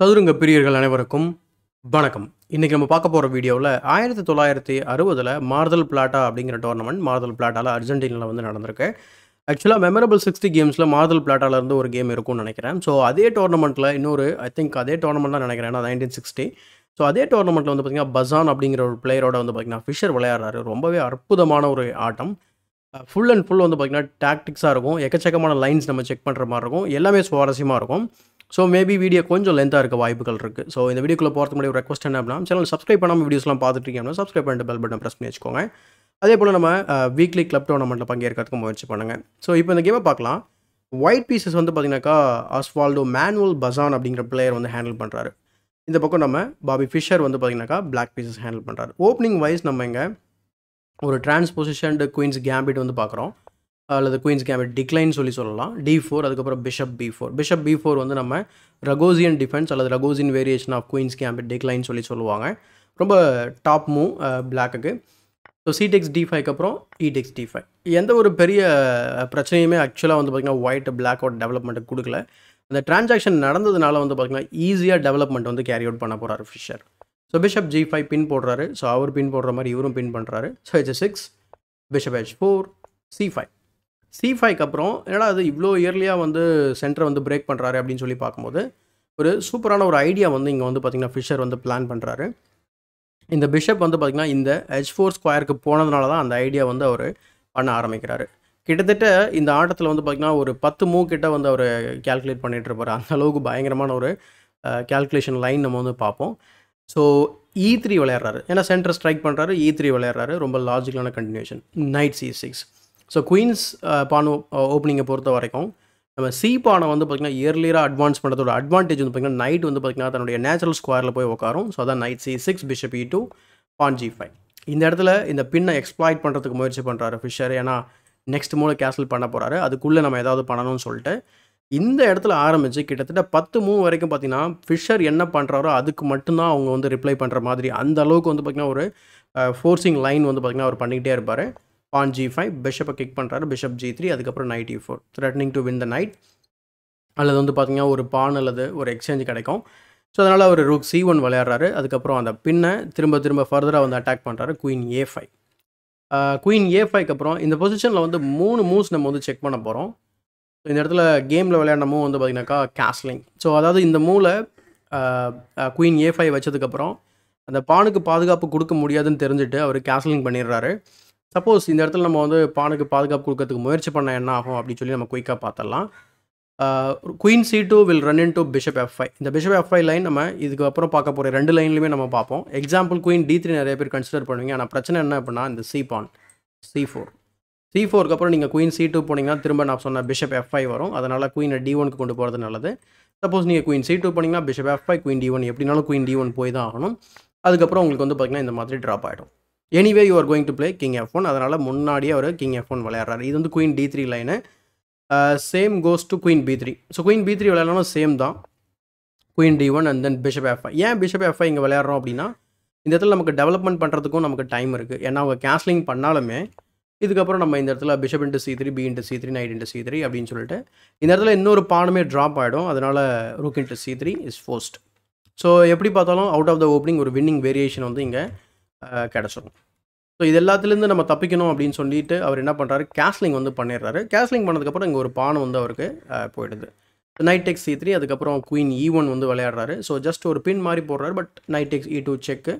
சதுரங்க பிரியர்கள் அனைவருக்கும் வணக்கம் இன்றைக்கி நம்ம பார்க்க போகிற வீடியோவில் ஆயிரத்தி தொள்ளாயிரத்தி அறுபதில் மார்தல் பிளாட்டா அப்படிங்கிற டோர்னமெண்ட் மார்தல் பிளாட்டாவில் அர்ஜென்டினாவில் வந்து நடந்திருக்கு ஆக்சுவலாக மெமரபிள் சிக்ஸ்டி கேம்ஸில் மார்தல் பிளாட்டாலேருந்து ஒரு கேம் இருக்கும்னு நினைக்கிறேன் ஸோ அதே டோர்னமெண்ட்டில் இன்னொரு ஐ திங்க் அதே டோர்னமெண்ட் தான் நினைக்கிறேன் ஏன்னா நைன்டீன் சிக்ஸ்டி ஸோ அதே டோர்னமெண்ட்டில் வந்து பார்த்திங்கன்னா பசான் அப்படிங்கிற ஒரு பிளேயரோட வந்து பார்த்திங்கன்னா ஃபிஷர் விளையாடுறாரு ரொம்பவே அற்புதமான ஒரு ஆட்டம் ஃபுல் அண்ட் ஃபுல் வந்து பார்த்திங்கன்னா டாக்டிக்ஸாக இருக்கும் எக்கச்சக்கமான லைன்ஸ் நம்ம செக் பண்ணுற மாதிரி இருக்கும் எல்லாமே சுவாரஸ்யமாக இருக்கும் ஸோ மேபி வீடியோ கொஞ்சம் லென்த்தாக இருக்க வாய்ப்புகள் இருக்குது ஸோ இந்த வீடியோக்குள்ள போகிறது முன்னாடி ஒரு ரெக்வஸ்ட் என்ன அப்படின்னா சேனல் சப்ஸ்கிரைப் பண்ணாமல் வீடியோஸ்லாம் பார்த்துட்டு இருக்கீங்கன்னா சப்ஸ்கிரைப் பண்ணிட்டு பெல் பட்டன் ப்ரெஸ் பண்ணி வச்சுக்கோங்க அதே போல் நம்ம வீக்லி கிளப் டோர்னமெண்ட்டில் பங்கேற்கிறதுக்கு முயற்சி பண்ணுங்கள் ஸோ இப்போ இந்த கேமை பார்க்கலாம் ஒயிட் பீசஸ் வந்து பார்த்தீங்கன்னாக்கா ஆஸ்வால்டோ மேனுவல் பசான் அப்படிங்கிற பிளேயர் வந்து ஹேண்டில் பண்ணுறாரு இந்த பக்கம் நம்ம பாபி ஃபிஷர் வந்து பார்த்தீங்கன்னாக்கா பிளாக் பீசஸ் ஹேண்டில் பண்ணுறாரு ஓப்பனிங் வைஸ் நம்ம இங்கே ஒரு டிரான்ஸ்போசிஷன் குயின்ஸ் கேம்பிட் வந்து பார்க்குறோம் அல்லது குயின்ஸ் கேமிட் டிக்ளைன் சொல்லி சொல்லலாம் டி ஃபோர் அதுக்கப்புறம் bishop B four bishop B four வந்து நம்ம ரகோசியன் டிஃபென்ஸ் அல்லது Ragozin variation of queen's gambit decline சொல்லி சொல்லுவாங்க ரொம்ப டாப் மூவ் பிளாக்குக்கு ஸோ சிடெக்ஸ் டி ஃபைவ்க்கு அப்புறம் இடெக்ஸ் டி ஃபைவ் எந்த ஒரு பெரிய பிரச்சனையுமே ஆக்சுவலாக வந்து பார்த்திங்கன்னா ஒயிட் பிளாக் அவுட் டெவலப்மெண்ட்டு கொடுக்கல அந்த டிரான்சாக்ஷன் நடந்ததுனால வந்து பார்த்திங்கன்னா ஈஸியாக டெவலப்மெண்ட் வந்து கேரி அவுட் பண்ண போகிறாரு Fischer so bishop G five pin போடுறாரு ஸோ அவர் பின் போடுற மாதிரி இவரும் பின் பண்ணுறாரு so it's six bishop H four C five C ஃபைக்கு அப்புறம் என்னடா அது இவ்வளோ இயர்லியாக வந்து சென்டரை வந்து பிரேக் பண்ணுறாரு அப்படின்னு சொல்லி பார்க்கும்போது ஒரு சூப்பரான ஒரு ஐடியா வந்து இங்கே வந்து பார்த்திங்கன்னா ஃபிஷர் வந்து பிளான் பண்ணுறாரு இந்த பிஷப் வந்து பார்த்திங்கன்னா இந்த ஹெச் ஃபோர் ஸ்கொயருக்கு போனதுனால தான் அந்த ஐடியா வந்து அவர் பண்ண ஆரம்பிக்கிறாரு கிட்டத்தட்ட இந்த ஆட்டத்தில் வந்து பார்த்திங்கன்னா ஒரு பத்து மூ கிட்ட வந்து அவர் கேல்குலேட் பண்ணிகிட்டு இருப்பார் அந்த அளவுக்கு பயங்கரமான ஒரு கேல்குலேஷன் லைன் நம்ம வந்து பார்ப்போம் ஸோ இ த்ரீ விளையாடுறாரு ஏன்னா சென்டர் ஸ்ட்ரைக் பண்ணுறாரு இ த்ரீ விளையாடுறாரு ரொம்ப லாஜிக்கலான continuation knight C six so queen's uh, pawn ஓப்பனிங்கை uh, பொறுத்த வரைக்கும் நம்ம சி பானை வந்து பார்த்திங்கன்னா இயர்லியராக அட்வான்ஸ் பண்ணுறதோட அட்வான்டேஜ் வந்து பார்த்திங்கன்னா நைட் வந்து பார்த்திங்கன்னா தன்னுடைய நேச்சுரல் ஸ்கொயரில் போய் உட்காரும் ஸோ அதான் knight C six bishop E two pawn G five இந்த இடத்துல இந்த பின்னை எக்ஸ்ப்ளாய்ட் பண்ணுறதுக்கு முயற்சி பண்ணுறாரு ஃபிஷர் ஏன்னா நெக்ஸ்ட் மூவ் கேன்சல் பண்ண போகிறாரு அதுக்குள்ளே நம்ம ஏதாவது பண்ணணும்னு சொல்லிட்டு இந்த இடத்துல ஆரம்பித்து கிட்டத்தட்ட பத்து மூணு வரைக்கும் பார்த்திங்கன்னா ஃபிஷர் என்ன பண்ணுறாரோ அதுக்கு மட்டும்தான் அவங்க வந்து ரிப்ளை பண்ணுற மாதிரி அந்த அளவுக்கு வந்து பார்த்திங்கன்னா ஒரு ஃபோர்ஸிங் uh, லைன் வந்து பார்த்திங்கன்னா அவர் பண்ணிக்கிட்டே இருப்பார் பான் ஜி ஃபைவ் பிஷப்பை கிக் பண்ணுறாரு பிஷப் ஜி த்ரீ அதுக்கப்புறம் knight E four threatening to win the knight அல்லது வந்து பார்த்திங்கன்னா ஒரு பான் அல்லது ஒரு எக்ஸ்சேஞ்ச் கிடைக்கும் ஸோ அதனால் அவர் ரூக் சி ஒன் விளையாடுறாரு அதுக்கப்புறம் அந்த பின்னை திரும்ப திரும்ப ஃபர்தராக வந்து அட்டாக் பண்ணுறாரு queen A five queen A ஃபைவ்க்கு அப்புறம் இந்த பொசிஷனில் வந்து மூணு மூவ்ஸ் நம்ம வந்து செக் பண்ண போகிறோம் ஸோ இந்த இடத்துல கேமில் விளையாடின மூவ் வந்து பார்த்திங்கனாக்கா கேஸ்லிங் ஸோ அதாவது இந்த மூவில் குயின் ஏ ஃபைவ் வச்சதுக்கப்புறம் அந்த பானுக்கு பாதுகாப்பு கொடுக்க முடியாதுன்னு தெரிஞ்சுட்டு அவர் கேஸ்லிங் பண்ணிடுறாரு சப்போஸ் இந்த இடத்துல நம்ம வந்து பானுக்கு பாதுகாப்பு கொடுக்கறதுக்கு முயற்சி பண்ண என்ன ஆகும் அப்படின்னு சொல்லி நம்ம குயிக்காக பார்த்துடலாம் queen C two will run in to bishop F I இந்த பிஷப் எஃப் ஐ லைன் நம்ம இதுக்கு அப்புறம் பார்க்க போகிற ரெண்டு லைன்லையுமே நம்ம பார்ப்போம் எக்ஸாம்பிள் குயின் டி த்ரீ நிறைய பேர் கன்சிடர் பண்ணுவீங்க ஆனால் பிரச்சனை என்ன அப்படின்னா இந்த C pawn C four C ஃபோருக்கு அப்புறம் நீங்கள் குயின் சி டூ போனீங்கன்னா திரும்ப நான் சொன்ன பிஷப் எஃப் ஐ வரும் அதனால் குயினை டி ஒனுக்கு கொண்டு போகிறது நல்லது சப்போஸ் நீங்கள் குயின் சி டூ போனீங்கன்னா bishop f five queen d one எப்படினாலும் குயின் டி ஒன் போய் தான் ஆகணும் அதுக்கப்புறம் உங்களுக்கு வந்து பார்த்திங்கன்னா இந்த மாதிரி ட்ராப் ஆகிடும் anyway you are going to play king f one அதனால் முன்னாடியே அவர் கிங் எஃப் ஒன் விளையாடுறாரு இது வந்து queen d three line same goes to queen b three so queen b three விளையாடலாம் சேம் தான் queen d one and then bishop எஃப்ஐ ஏன் பிஷப் எஃப்ஐ இங்கே விளையாடுறோம் அப்படின்னா இந்த இடத்துல நமக்கு டெவலப்மெண்ட் பண்ணுறதுக்கும் நமக்கு டைம் இருக்குது ஏன்னா அவங்க கேஸ்லிங் பண்ணாலுமே இதுக்கப்புறம் நம்ம இந்த இடத்துல bishop into c three b into c three knight into c three அப்படின்னு சொல்லிட்டு இந்த இடத்துல இன்னொரு பானுமே ட்ராப் ஆகிடும் அதனால் rook into c three is forced so எப்படி பார்த்தாலும் அவுட் ஆஃப் த ஓப்பனிங் ஒரு வின்னிங் வேரியேஷன் வந்து இங்கே கிடச்சிடும் ஸோ இது எல்லாத்துலேருந்து நம்ம தப்பிக்கணும் அப்படின்னு சொல்லிட்டு அவர் என்ன பண்ணுறாரு கேஸ்லிங் வந்து பண்ணிடுறாரு கேஸ்லிங் பண்ணதுக்கப்புறம் இங்கே ஒரு பானை வந்து அவருக்கு போயிடுது நைட் டெக்ஸ் சி த்ரீ அதுக்கப்புறம் குயின் இ ஒன் வந்து விளையாடுறாரு ஸோ ஜஸ்ட் ஒரு பின் மாதிரி போடுறாரு but knight takes e two check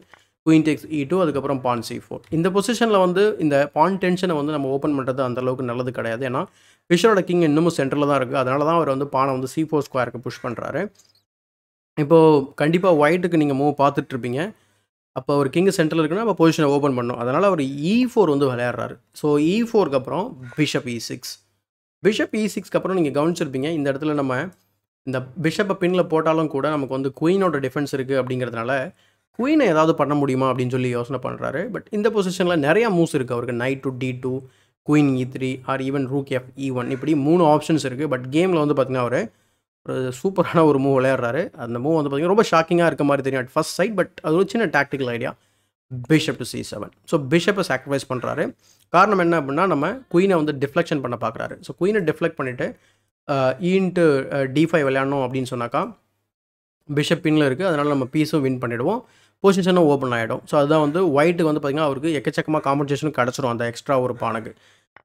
queen takes e two அதுக்கப்புறம் பான் சி ஃபோர் இந்த பொசிஷனில் வந்து இந்த பான் டென்ஷனை வந்து நம்ம ஓப்பன் பண்ணுறது அந்தளவுக்கு நல்லது கிடையாது ஏன்னா ஃபிஷரோட கிங் இன்னமும் சென்டரில் தான் இருக்குது அதனால தான் அவர் வந்து பானை வந்து சி ஃபோர் ஸ்கொயருக்கு புஷ் பண்ணுறாரு இப்போது கண்டிப்பாக ஒயிட்டுக்கு நீங்கள் மூவ் பார்த்துட்ருப்பீங்க அப்போ அவர் கிங்கு சென்டரில் இருக்குன்னா அப்போ பொசிஷனை ஓப்பன் பண்ணோம் அதனால் அவர் இ e ஃபோர் வந்து விளையாடுறாரு ஸோ இ ஃபோருக்கு அப்புறம் bishop e six bishop e சிக்ஸ்க்கு அப்புறம் நீங்கள் கவனிச்சிருப்பீங்க இந்த இடத்துல நம்ம இந்த பிஷப்பை பின்னில் போட்டாலும் கூட நமக்கு வந்து குயினோட டிஃபென்ஸ் இருக்குது அப்படிங்கிறதுனால குயினை ஏதாவது பண்ண முடியுமா அப்படின்னு சொல்லி யோசனை பண்ணுறாரு பட் இந்த பொசிஷனில் நிறையா மூவ்ஸ் இருக்குது அவருக்கு knight to d two queen e three or even rook f e one இப்படி மூணு ஆப்ஷன்ஸ் இருக்குது பட் கேமில் வந்து பார்த்திங்கன்னா அவர் ஒரு சூப்பரான ஒரு மூவ் விளையாடுறாரு அந்த மூவ் வந்து பார்த்திங்கன்னா ரொம்ப ஷாக்கிங்காக இருக்க மாதிரி தெரியும் அட் ஃபஸ்ட் சைட் பட் அது ஒரு சின்ன tactical idea bishop to c seven so பிஷப்பை சாக்ரிஃபைஸ் பண்ணுறாரு காரணம் என்ன அப்படின்னா நம்ம குயினை வந்து டிஃப்ளெக்ஷன் பண்ண பார்க்குறாரு ஸோ குயினை டிஃப்ளெக்ட் பண்ணிவிட்டு ஈன்ட்டு டி ஃபைவ் விளையாடணும் அப்படின்னு சொன்னாக்கா பிஷப் பின்ல இருக்குது அதனால் நம்ம பீஸும் வின் பண்ணிவிடுவோம் பொசிஷனும் ஓப்பன் ஆகிடும் ஸோ அதுதான் வந்து ஒயிட்டுக்கு வந்து பார்த்திங்கன்னா அவருக்கு எக்கச்சக்கமாக காம்பன்சேஷனும் கிடச்சிரும் அந்த எக்ஸ்ட்ரா ஒரு பானுக்கு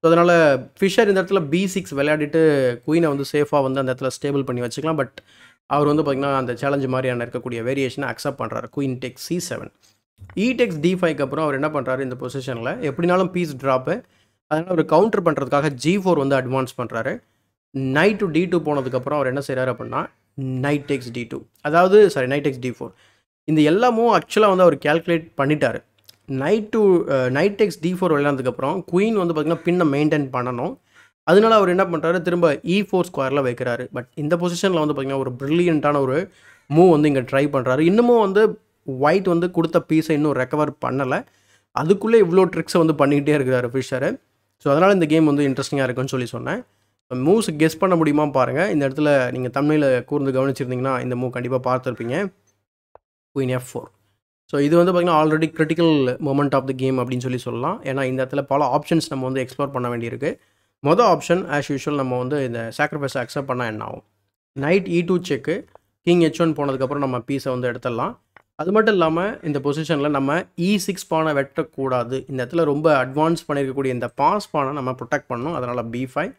ஸோ அதனால் ஃபிஷர் இந்த இடத்துல பி சிக்ஸ் விளையாடிட்டு குயினை வந்து சேஃபாக வந்து அந்த இடத்துல ஸ்டேபிள் பண்ணி வச்சுக்கலாம் பட் அவர் வந்து பார்த்திங்கன்னா அந்த சேலஞ்சு மாதிரியான இருக்கக்கூடிய வேரியேஷனை அக்செப்ட் பண்ணுறாரு queen takes c seven e takes d ஃபைவ்க்கு அப்புறம் அவர் என்ன பண்ணுறாரு இந்த பொசிஷனில் எப்படினாலும் பீஸ் ட்ராப்பு அதனால் அவர் கவுண்டர் பண்ணுறதுக்காக ஜி ஃபோர் வந்து அட்வான்ஸ் பண்ணுறாரு நைட் டு டி டூ போனதுக்கப்புறம் அவர் என்ன செய்கிறாரு அப்படின்னா நைட் டெக்ஸ் டி டூ அதாவது sorry knight takes d four இந்த எல்லாமும் ஆக்சுவலாக வந்து அவர் கேல்குலேட் பண்ணிட்டார் knight two knight takes d four விளையாண்டதுக்கப்புறம் குயின் வந்து பார்த்திங்கன்னா பின்னை மெயின்டைன் பண்ணணும் அதனால அவர் என்ன பண்ணுறாரு திரும்ப இ ஃபோர் ஸ்கொயரில் வைக்கிறாரு பட் இந்த பொசிஷனில் வந்து பார்த்திங்கன்னா ஒரு ப்ரில்லியண்ட்டான ஒரு மூவ் வந்து இங்கே ட்ரை பண்ணுறாரு இன்னமும் வந்து ஒயிட் வந்து கொடுத்த பீஸை இன்னும் ரெக்கவர் பண்ணலை அதுக்குள்ளே இவ்வளோ ட்ரிக்ஸை வந்து பண்ணிக்கிட்டே இருக்கிறாரு ஃபிஷரு ஸோ அதனால் இந்த கேம் வந்து இன்ட்ரெஸ்டிங்காக இருக்குன்னு சொல்லி சொன்னேன் மூவ்ஸ் கெஸ் பண்ண முடியுமா பாருங்கள் இந்த இடத்துல நீங்கள் தமிழில் கூர்ந்து கவனிச்சிருந்தீங்கன்னா இந்த மூவ் கண்டிப்பாக பார்த்துருப்பீங்க குயின் எஃப் ஃபோர் ஸோ இது வந்து பார்த்திங்கன்னா already critical moment of the game அப்படின்னு சொல்லி சொல்லலாம் ஏன்னா இந்த இடத்துல பல ஆப்ஷன்ஸ் நம்ம வந்து எக்ஸ்ப்ளோர் பண்ண வேண்டியிருக்கு மொதல் ஆப்ஷன் ஆஸ் யூஷுவல் நம்ம வந்து இந்த சாக்ரிஃபைஸ் அக்செப்ட் பண்ணால் என்ன ஆகும் knight e two check king h one போனதுக்கப்புறம் நம்ம பீஸை வந்து எடுத்துடலாம் அது மட்டும் இல்லாமல் இந்த பொசிஷனில் நம்ம இ e சிக்ஸ் பானை வெட்டக்கூடாது இந்த இடத்துல ரொம்ப அட்வான்ஸ் பண்ணியிருக்கக்கூடிய இந்த பாஸ் பானை நம்ம ப்ரொடெக்ட் பண்ணணும் அதனால் b five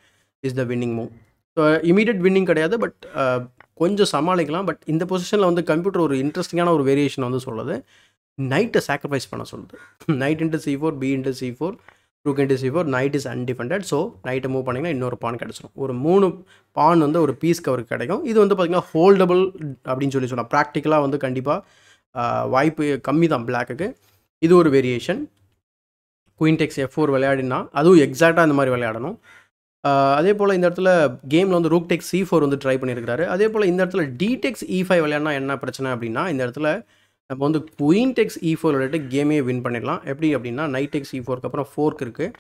is the winning move so immediate winning கிடையாது பட் கொஞ்சம் சமாளிக்கலாம் பட் இந்த பொசிஷனில் வந்து கம்ப்யூட்டர் ஒரு இன்ட்ரெஸ்டிங்கான ஒரு வேரியேஷன் வந்து சொல்லுது நைட்டை சாக்ரிஃபைஸ் பண்ண சொல்லுது knight into c four b into c four rook into c four knight is undefended so நைட்டை மூவ் பண்ணிங்கன்னா இன்னொரு பான் கிடச்சிடும் ஒரு மூணு பான் வந்து ஒரு பீஸ் கவருக்கு கிடைக்கும் இது வந்து பார்த்திங்கன்னா ஹோல்டபுள் அப்படின்னு சொல்லி சொல்லலாம் ப்ராக்டிக்கலாக வந்து கண்டிப்பாக வாய்ப்பு கம்மி தான் பிளாக்குக்கு இது ஒரு வேரியேஷன் குயின்டெக்ஸ் எஃப் ஃபோர் விளையாடினா அதுவும் எக்ஸாக்டாக இந்த மாதிரி விளையாடணும் அதே போல் இந்த இடத்துல கேமில் வந்து ரூக் டெக்ஸ் சி ஃபோர் வந்து ட்ரை பண்ணியிருக்காரு அதே போல் இந்த இடத்துல டிடெக்ஸ் இ ஃபைவ் e விளையாடினா என்ன பிரச்சனை அப்படின்னா இந்த இடத்துல நம்ம வந்து குயின் டெக்ஸ் இ ஃபோர் விளையாட்டு கேமே வின் பண்ணிடலாம் எப்படி அப்படின்னா நைட் டெக்ஸ் இ ஃபோருக்கு அப்புறம் ஃபோர்க் இருக்குது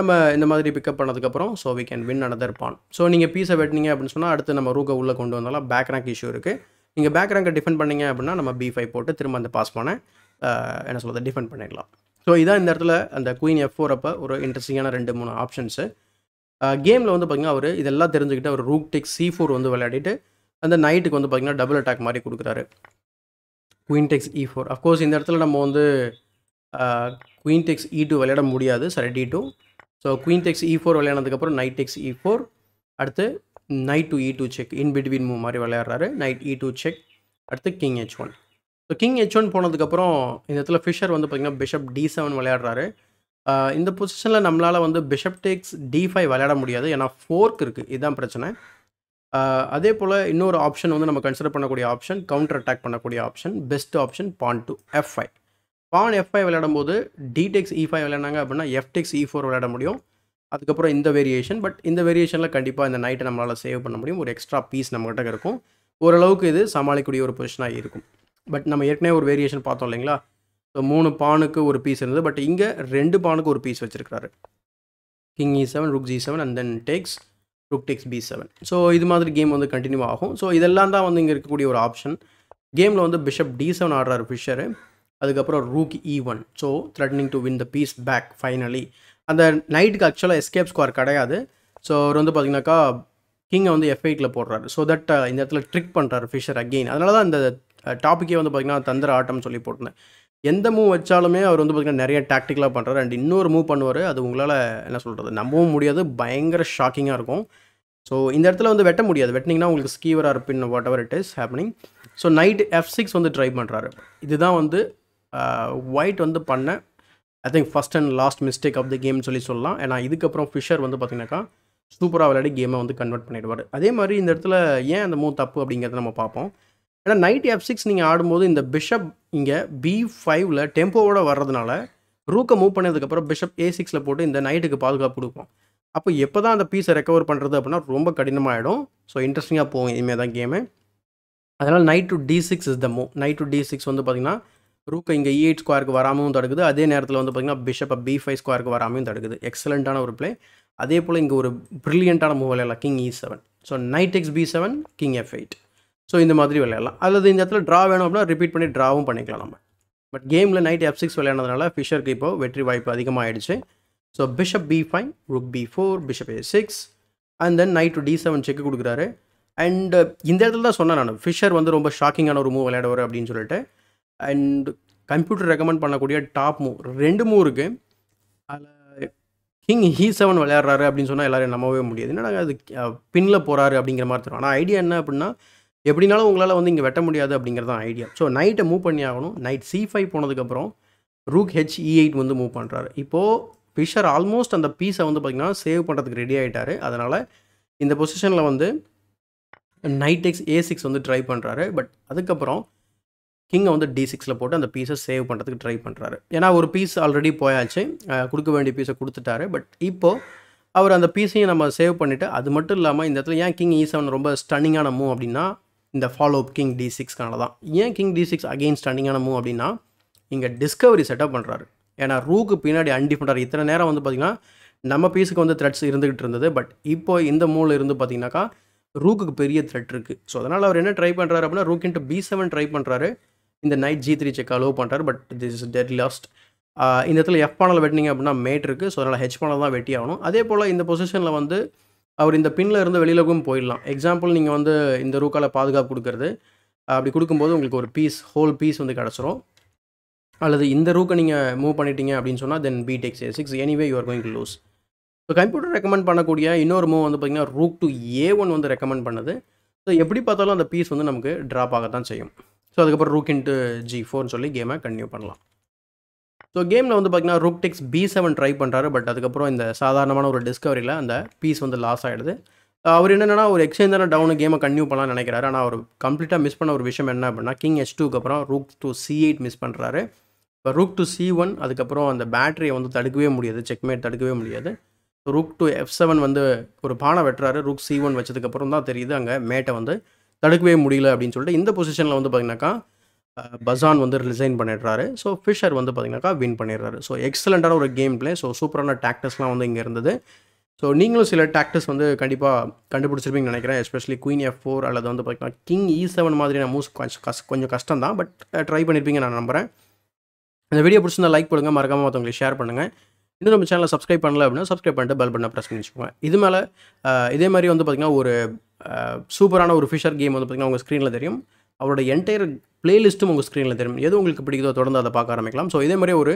நம்ம இந்த மாதிரி பிக்கப் பண்ணதுக்கப்புறம் so we can win another pawn so நீங்கள் பீஸை வெட்டினீங்க அப்படின்னு சொன்னால் அடுத்து நம்ம ரூக்கை உள்ளே கொண்டு வந்தாலும் பேக் ரேங்க் இஷ்யூ இருக்குது நீங்கள் பேக் ரேங்கை டிஃபெண்ட் பண்ணீங்க அப்படின்னா நம்ம பி ஃபைவ் போட்டு திரும்ப அந்த பாஸ் பண்ண என்ன சொல்கிறது டிஃபெண்ட் பண்ணிடலாம் ஸோ இதான் இந்த இடத்துல அந்த குயின் எஃப் ஃபோர் அப்போ ஒரு இன்ட்ரெஸ்டிங்கான ரெண்டு மூணு ஆப்ஷன்ஸு கேமில் வந்து பார்த்திங்கன்னா அவர் இதெல்லாம் தெரிஞ்சுக்கிட்டு அவர் ரூக் டெக் சி ஃபோர் வந்து விளையாடிட்டு அந்த நைட்டுக்கு வந்து பார்த்திங்கன்னா டபுள் அட்டாக் மாதிரி கொடுக்குறாரு queen takes e four of course இந்த இடத்துல நம்ம வந்து குயின் டெக்ஸ் இ டூ விளையாட முடியாது சரி d two so queen takes e four விளையாடுனதுக்கப்புறம் நைட் டெக்ஸ் இ ஃபோர் அடுத்து knight to e two check in between move மாதிரி விளையாடுறாரு நைட் இ டூ செக் அடுத்து king h one so king h one போனதுக்கப்புறம் இந்த இடத்துல ஃபிஷர் வந்து பார்த்திங்கன்னா பிஷப் டி செவன் விளையாடுறாரு இந்த பொசிஷனில் நம்மளால் வந்து பிஷப் டேக்ஸ் டி ஃபைவ் விளையாட முடியாது ஏன்னா ஃபோர்க் இருக்குது இதுதான் பிரச்சனை அதே போல் இன்னொரு ஆப்ஷன் வந்து நம்ம கன்சிடர் பண்ணக்கூடிய ஆப்ஷன் கவுண்டர் அட்டாக் பண்ணக்கூடிய option best option pawn to f five pawn f five விளையாடும் போது டிடெக்ஸ் இ ஃபைவ் விளையாடினாங்க அப்படின்னா எஃப் டெக்ஸ் இ ஃபோர் விளையாட முடியும் அதுக்கப்புறம் இந்த வேரியேஷன் பட் இந்த வேரியேஷனில் கண்டிப்பாக இந்த நைட்டை நம்மளால் சேவ் பண்ண முடியும் ஒரு எக்ஸ்ட்ரா பீஸ் நம்மகிட்ட இருக்கும் ஓரளவுக்கு இது சமாளிக்கக்கூடிய ஒரு பொசிஷனாக இருக்கும் பட் நம்ம ஏற்கனவே ஒரு வேரியேஷன் பார்த்தோம் இல்லைங்களா ஸோ மூணு பானுக்கு ஒரு பீஸ் இருந்தது பட் இங்கே ரெண்டு பானுக்கு ஒரு பீஸ் வச்சுருக்கிறாரு king e seven rook g seven and then takes rook takes b seven so இது மாதிரி கேம் வந்து கண்டினியூ ஆகும் ஸோ இதெல்லாம் தான் வந்து இங்கே இருக்கக்கூடிய ஒரு ஆப்ஷன் கேமில் வந்து பிஷப் டி செவன் ஆடுறாரு ஃபிஷரு அதுக்கப்புறம் rook e one so threatening to win the piece back finally அந்த நைட்டுக்கு ஆக்சுவலாக எஸ்கேப் ஸ்கோர் கிடையாது ஸோ அவர் வந்து பார்த்தீங்கன்னாக்கா கிங்கை வந்து எஃப் எயிட்டில் போடுறாரு ஸோ தட் இந்த இடத்துல ட்ரிக் பண்ணுறாரு ஃபிஷர் அகெயின் அதனால தான் இந்த டாப்பிக்கே வந்து பார்த்திங்கன்னா தந்திர ஆட்டம்னு சொல்லி போட்டிருந்தேன் எந்த மூவ் வச்சாலுமே அவர் வந்து பார்த்திங்கன்னா நிறைய டாக்டிக்கலாக பண்ணுறாரு அண்ட் இன்னொரு மூவ் பண்ணுவார் அது உங்களால் என்ன சொல்கிறது நம்பவும் முடியாது பயங்கர ஷாக்கிங்காக இருக்கும் ஸோ இந்த இடத்துல வந்து வெட்ட முடியாது வெட்டினிங்கன்னா உங்களுக்கு ஸ்கீவராக இருப்பின் whatever it is happening so knight f six வந்து ட்ரை பண்ணுறாரு இதுதான் வந்து ஒயிட் வந்து பண்ண I think first and last mistake of the கேம்னு சொல்லி சொல்லலாம் ஏன்னா இதுக்கப்புறம் ஃபிஷர் வந்து பார்த்திங்கனாக்கா சூப்பராக விளையாடி கேமை வந்து கன்வெர்ட் பண்ணிடுவார் அதே மாதிரி இந்த இடத்துல ஏன் அந்த மூவ் தப்பு அப்படிங்கிறத நம்ம பார்ப்போம் ஏன்னா நைட் எஃப் சிக்ஸ் நீங்கள் ஆடும்போது இந்த பிஷப் இங்கே பி ஃபைவ்ல டெம்போவோட வர்றதுனால ரூக்கை மூவ் பண்ணதுக்கப்புறம் பிஷப் ஏ சிக்ஸில் போட்டு இந்த நைட்டுக்கு பாதுகாப்பு கொடுப்போம் அப்போ எப்போ தான் அந்த பீஸை ரெக்கவர் பண்ணுறது அப்படின்னா ரொம்ப கடினமாகிடும் ஸோ இன்ட்ரெஸ்டிங்காக போகும் இனிமேல் தான் கேமு அதனால் knight to d six is the மூ நைட் டு டி சிக்ஸ் வந்து பார்த்திங்கன்னா ரூக்கை இங்கே இஎட் e ஸ்கொயருக்கு வராமலும் தடுக்குது அதே நேரத்தில் வந்து பார்த்திங்கன்னா பிஷப்பை பி ஃபைவ் ஸ்கொயருக்கு வராமையும் தடுக்குது எக்ஸலண்ட்டான ஒரு பிளே அதே போல் இங்கே ஒரு ப்ரில்லியண்ட்டான மூவ் விளையாடலாம் king e seven so knight x b seven king f eight so இந்த மாதிரி விளையாடலாம் அல்லது இந்த இடத்துல ட்ரா வேணும் அப்படின்னா ரிப்பீட் பண்ணி ட்ராவும் பண்ணிக்கலாம் நம்ம பட் கேமில் நைட் எஃப் சிக்ஸ் விளையாடுறதுனால ஃபிஷருக்கு இப்போ வெற்றி வாய்ப்பு அதிகமாகிடுச்சு so bishop b five rook b four bishop a six and then knight to d seven check கொடுக்குறாரு அண்ட் uh, இந்த இடத்துல தான் சொன்னேன் நான் ஃபிஷர் வந்து ரொம்ப ஷாக்கிங்கான ஒரு மூவ் விளையாடுவார் அப்படின்னு சொல்லிட்டு அண்ட் கம்ப்யூட்டர் ரெக்கமெண்ட் பண்ணக்கூடிய டாப் மூவ் ரெண்டு மூவ் இருக்குது அதில் கிங் ஹீ e செவன் விளையாடுறாரு அப்படின்னு சொன்னால் எல்லோரும் நம்பவே முடியாது என்ன அது பின்னில் போகிறாரு அப்படிங்கிற மாதிரி தரும் ஆனால் ஐடியா என்ன அப்படின்னா எப்படினாலும் உங்களால் வந்து இங்கே வெட்ட முடியாது அப்படிங்கிறது தான் ஐடியா ஸோ நைட்டை மூவ் பண்ணி ஆகணும் நைட் சி ஃபைவ் போனதுக்கப்புறம் ரூக் ஹெச் இ எயிட் வந்து மூவ் பண்ணுறாரு இப்போது ஃபிஷர் ஆல்மோஸ்ட் அந்த பீஸை வந்து பார்த்திங்கன்னா சேவ் பண்ணுறதுக்கு ரெடி ஆகிட்டாரு அதனால் இந்த பொசிஷனில் வந்து நைட் எக்ஸ் ஏ சிக்ஸ் வந்து ட்ரை பண்ணுறாரு பட் அதுக்கப்புறம் கிங்கை வந்து டி சிக்ஸில் போட்டு அந்த பீஸை சேவ் பண்ணுறதுக்கு ட்ரை பண்ணுறாரு ஏன்னா ஒரு பீஸ் ஆல்ரெடி போயாச்சு கொடுக்க வேண்டிய பீஸை கொடுத்துட்டாரு பட் இப்போது அவர் அந்த பீஸையும் நம்ம சேவ் பண்ணிவிட்டு அது மட்டும் இல்லாமல் இந்த இடத்துல ஏன் கிங் ஈ செவன் ரொம்ப ஸ்டன்னிங்கான மூவ் அப்படின்னா இந்த follow up king d six தான் ஏன் கிங் டி சிக்ஸ் அகெயின் ஸ்டாண்டிங்கான மூவ் அப்படின்னா இங்கே டிஸ்கவரி செட்டப் பண்ணுறாரு ஏன்னா ரூக்கு பின்னாடி அன்டிஃபண்டார் இத்தனை நேரம் வந்து பார்த்திங்கன்னா நம்ம பீஸுக்கு வந்து த்ரெட்ஸ் இருந்துகிட்டு இருந்தது பட் இப்போ இந்த மூவில் இருந்து பார்த்தீங்கன்னாக்கா ரூக்குக்கு பெரிய த்ரெட் இருக்குது ஸோ அதனால் அவர் என்ன ட்ரை பண்ணுறாரு அப்படின்னா rook into b seven try பண்ணுறாரு இந்த knight g three check allow பண்ணுறாரு but this is dead lost இந்த இடத்துல எஃப் பானல் வெட்டினீங்க அப்படின்னா மேட் இருக்குது ஸோ அதனால் ஹெச் பானல் தான் வெட்டி ஆகணும் அதே போல் இந்த பொசிஷனில் வந்து அவர் இந்த பின்னில் இருந்து வெளியிலக்கும் போயிடலாம் எக்ஸாம்பிள் நீங்கள் வந்து இந்த ரூக்கால் பாதுகாப்பு கொடுக்கறது அப்படி கொடுக்கும்போது உங்களுக்கு ஒரு பீஸ் ஹோல் பீஸ் வந்து கிடச்சிரும் அல்லது இந்த ரூக்கை நீங்கள் மூவ் பண்ணிட்டீங்க அப்படின்னு சொன்னால் then b a six anyway you're going to lose so computer recommend பண்ணக்கூடிய இன்னொரு மூவ் வந்து பார்த்திங்கன்னா ரூக் டு ஏ ஒன் வந்து ரெக்கமெண்ட் பண்ணுது ஸோ எப்படி பார்த்தாலும் அந்த பீஸ் வந்து நமக்கு ட்ராப் ஆக தான் செய்யும் ஸோ அதுக்கப்புறம் ரூக் இன்ட்டு ஜி ஃபோர்னு சொல்லி கேமை கண்டினியூ பண்ணலாம் ஸோ கேமில் வந்து பார்த்தீங்கன்னா rook takes b seven try பண்ணுறாரு பட் அதுக்கப்புறம் இந்த சாதாரணமான ஒரு டிஸ்கவரியில் அந்த பீஸ் வந்து லாஸ் ஆகிடுது uh, அவர் என்னென்னா ஒரு எக்ஸ்சேஞ்ச் தானே டவுனு கேமை கன்யூ பண்ணலாம்னு நினைக்கிறாரு ஆனால் அவர் கம்ப்ளீட்டாக மிஸ் பண்ண ஒரு விஷயம் என்ன அப்படின்னா கிங் எச் டூக்கு அப்புறம் rook two c eight miss பண்ணுறாரு இப்போ ரூக் டூ சி ஒன் அதுக்கப்புறம் அந்த பேட்டரியை வந்து தடுக்கவே முடியாது செக்மேட் தடுக்கவே முடியாது ரூக் டூ எஃப் செவன் வந்து ஒரு பானை வெட்டுறாரு ரூக் சி ஒன் வச்சதுக்கப்புறம் தான் தெரியுது அங்கே மேட்டை வந்து தடுக்கவே முடியல அப்படின்னு சொல்லிட்டு இந்த பொசிஷனில் வந்து பார்த்தீங்கன்னாக்கா பசான் வந்து ரிசைன் பண்ணிடுறாரு ஸோ ஃபிஷர் வந்து பார்த்தீங்கன்னாக்கா வின் பண்ணிடுறாரு ஸோ எக்ஸலண்ட்டான ஒரு கேம் பிளே ஸோ சூப்பரான டாக்டர்ஸ்லாம் வந்து இங்கே இருந்தது ஸோ நீங்களும் சில டாக்டர்ஸ் வந்து கண்டிப்பாக கண்டுபிடிச்சிருப்பீங்க நினைக்கிறேன் எஸ்பெஷலி குயின் எஃப் ஃபோர் அல்லது வந்து பார்த்தீங்கன்னா கிங் இ e செவன் மாதிரியான மூவ்ஸ் கொஞ்சம் கஷ் கொஞ்சம் கஷ்டம் தான் பட் ட்ரை பண்ணியிருப்பீங்க நான் நம்புகிறேன் இந்த வீடியோ பிடிச்சிருந்தா லைக் பண்ணுங்கள் மறக்காமல் மற்றவங்களை ஷேர் பண்ணுங்கள் இன்னும் நம்ம சேனலில் சப்ஸ்கிரைப் பண்ணல அப்படின்னா சப்ஸ்கிரைப் பண்ணிட்டு பெல் பண்ண ப்ரெஸ் பண்ணி வச்சுக்கோங்க இது மேலே இதே மாதிரி வந்து பார்த்திங்கன்னா ஒரு சூப்பரான ஒரு ஃபிஷர் கேம் வந்து பார்த்திங்கன்னா உங்கள் ஸ்க்ரீனில் தெரியும் அவரோட என்டையர் பிளேலிஸ்ட்டும் உங்கள் ஸ்க்ரீனில் தெரியும் எது உங்களுக்கு பிடிக்குதோ தொடர்ந்து அதை பார்க்க ஆரம்பிக்கலாம் ஸோ இதே மாதிரி ஒரு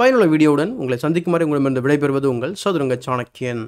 பயனுள்ள வீடியோவுடன் உங்களை சந்திக்கும் மாதிரி உங்களிடமிருந்து விடைபெறுவது உங்கள் சதுரங்க சாணக்கியன்